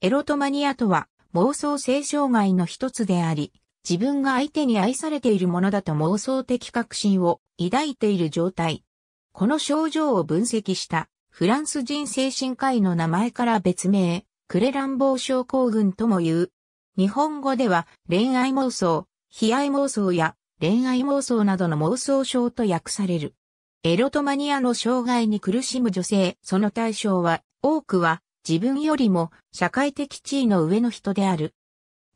エロトマニアとは妄想性障害の一つであり、自分が相手に愛されているものだと妄想的確信を抱いている状態。この症状を分析したフランス人精神科医の名前から別名、クレランボー症候群とも言う。日本語では恋愛妄想、悲哀妄想や恋愛妄想などの妄想症と訳される。エロトマニアの障害に苦しむ女性、その対象は、多くは自分よりも社会的地位の上の人である。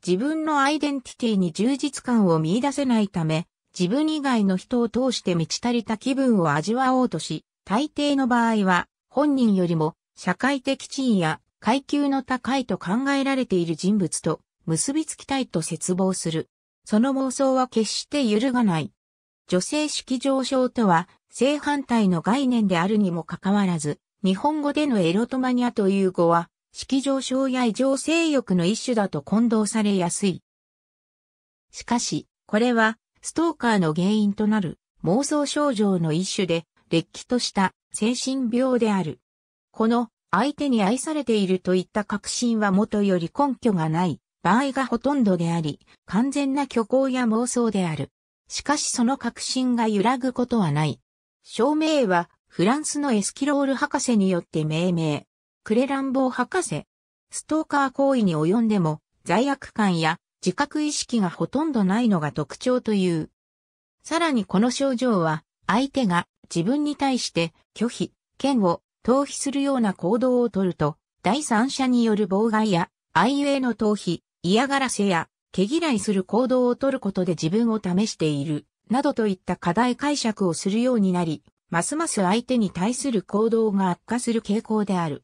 自分のアイデンティティに充実感を見出せないため、自分以外の人を通して満ち足りた気分を味わおうとし、大抵の場合は本人よりも社会的地位や階級の高いと考えられている人物と結びつきたいと絶望する。その妄想は決して揺るがない。女性式上昇とは正反対の概念であるにもかかわらず、日本語でのエロトマニアという語は、式上症や異常性欲の一種だと混同されやすい。しかし、これは、ストーカーの原因となる妄想症状の一種で、れっきとした精神病である。この、相手に愛されているといった確信はもとより根拠がない場合がほとんどであり、完全な虚構や妄想である。しかしその確信が揺らぐことはない。証明はフランスのエスキロール博士によって命名。クレランボー博士。ストーカー行為に及んでも、罪悪感や自覚意識がほとんどないのが特徴という。さらにこの症状は、相手が自分に対して拒否、嫌悪、逃避するような行動をとると、第三者による妨害や、愛ゆえの逃避、嫌がらせや、毛嫌いする行動をとることで自分を試している、などといった課題解釈をするようになり、ますます相手に対する行動が悪化する傾向である。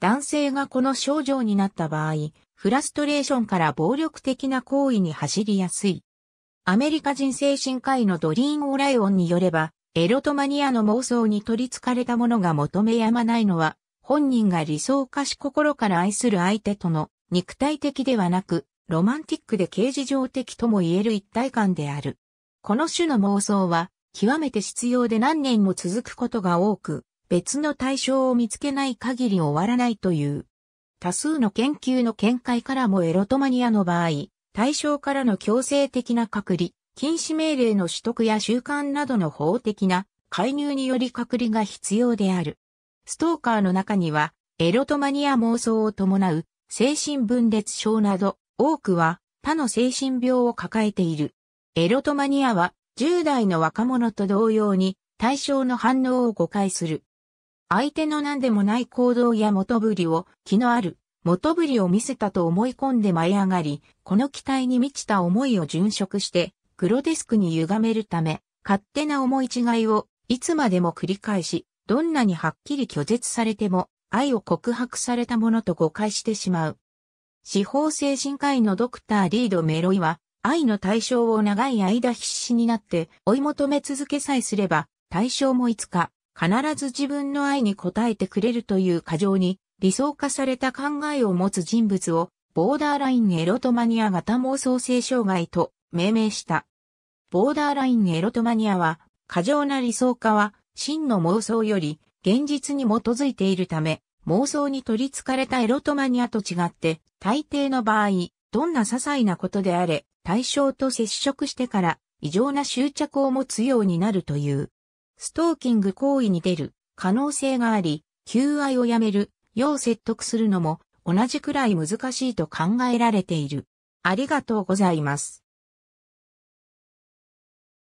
男性がこの症状になった場合、フラストレーションから暴力的な行為に走りやすい。アメリカ人精神科医のドリーン・オライオンによれば、エロトマニアの妄想に取り憑かれたものが求めやまないのは、本人が理想化し心から愛する相手との肉体的ではなく、ロマンティックで形事上的とも言える一体感である。この種の妄想は、極めて必要で何年も続くことが多く、別の対象を見つけない限り終わらないという。多数の研究の見解からもエロトマニアの場合、対象からの強制的な隔離、禁止命令の取得や習慣などの法的な介入により隔離が必要である。ストーカーの中には、エロトマニア妄想を伴う精神分裂症など、多くは他の精神病を抱えている。エロトマニアは10代の若者と同様に対象の反応を誤解する。相手の何でもない行動や元振りを気のある元振りを見せたと思い込んで舞い上がり、この期待に満ちた思いを殉職して、グロデスクに歪めるため、勝手な思い違いをいつまでも繰り返し、どんなにはっきり拒絶されても、愛を告白されたものと誤解してしまう。司法精神科医のドクターリード・メロイは、愛の対象を長い間必死になって追い求め続けさえすれば、対象もいつか必ず自分の愛に応えてくれるという過剰に理想化された考えを持つ人物をボーダーラインエロトマニア型妄想性障害と命名した。ボーダーラインエロトマニアは過剰な理想化は真の妄想より現実に基づいているため妄想に取り憑かれたエロトマニアと違って大抵の場合どんな些細なことであれ、対象と接触してから異常な執着を持つようになるという。ストーキング行為に出る可能性があり、求愛をやめる、よう説得するのも同じくらい難しいと考えられている。ありがとうございます。